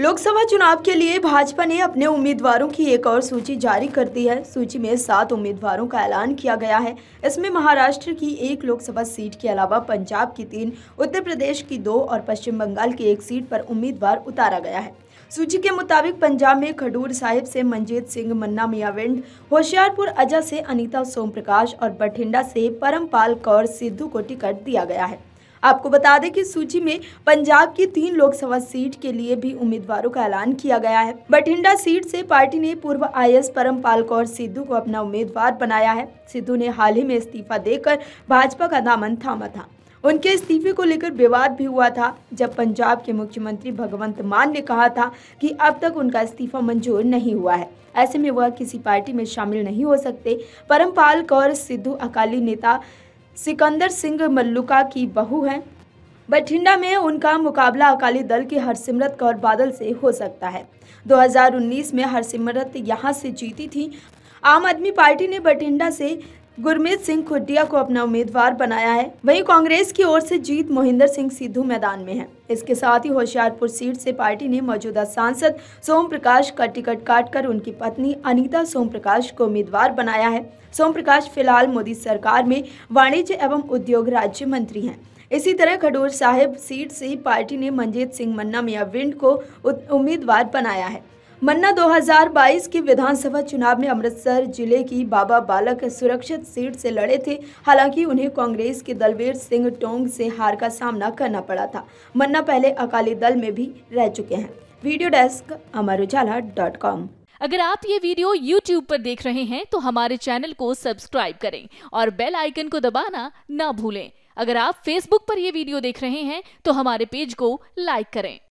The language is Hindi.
लोकसभा चुनाव के लिए भाजपा ने अपने उम्मीदवारों की एक और सूची जारी कर दी है सूची में सात उम्मीदवारों का ऐलान किया गया है इसमें महाराष्ट्र की एक लोकसभा सीट के अलावा पंजाब की तीन उत्तर प्रदेश की दो और पश्चिम बंगाल की एक सीट पर उम्मीदवार उतारा गया है सूची के मुताबिक पंजाब में खडूर साहिब से मंजीत सिंह मन्ना मियाविंड होशियारपुर अजा से अनिता सोम प्रकाश और बठिंडा से परमपाल कौर सिद्धू को टिकट दिया गया है आपको बता दें कि सूची में पंजाब की तीन लोकसभा सीट के लिए भी उम्मीदवारों का ऐलान किया गया है बठिंडा सीट से पार्टी ने पूर्व आई परमपाल कौर सिद्धू को अपना उम्मीदवार बनाया है सिद्धू ने हाल ही में इस्तीफा देकर भाजपा का दामन थामा था उनके इस्तीफे को लेकर विवाद भी हुआ था जब पंजाब के मुख्यमंत्री भगवंत मान ने कहा था कि अब तक उनका इस्तीफा मंजूर नहीं हुआ है ऐसे में वह किसी पार्टी में शामिल नहीं हो सकते परमपाल कौर सिद्धू अकाली नेता सिकंदर सिंह मल्लुका की बहू हैं बठिंडा में उनका मुकाबला अकाली दल के हरसिमरत कौर बादल से हो सकता है 2019 में हरसिमरत यहां से जीती थी आम आदमी पार्टी ने बठिंडा से गुरमीत सिंह खुटिया को अपना उम्मीदवार बनाया है वहीं कांग्रेस की ओर से जीत मोहिंदर सिंह सिद्धू मैदान में है इसके साथ ही होशियारपुर सीट से पार्टी ने मौजूदा सांसद सोम प्रकाश का टिकट काटकर उनकी पत्नी अनीता सोम प्रकाश को उम्मीदवार बनाया है सोम प्रकाश फिलहाल मोदी सरकार में वाणिज्य एवं उद्योग राज्य मंत्री है इसी तरह खडूर साहिब सीट से पार्टी ने मंजीत सिंह मन्ना मियाविंड को उम्मीदवार बनाया है मन्ना 2022 के विधानसभा चुनाव में अमृतसर जिले की बाबा बालक सुरक्षित सीट से लड़े थे हालांकि उन्हें कांग्रेस के दलवीर सिंह टोंग से हार का सामना करना पड़ा था मन्ना पहले अकाली दल में भी रह चुके हैं video desk Amar Ujala dot com अगर आप ये वीडियो YouTube पर देख रहे हैं तो हमारे चैनल को सब्सक्राइब करें और बेल आइकन को दबाना ना भूलें अगर आप Facebook पर यह वीडियो देख रहे हैं तो हमारे पेज को लाइक करें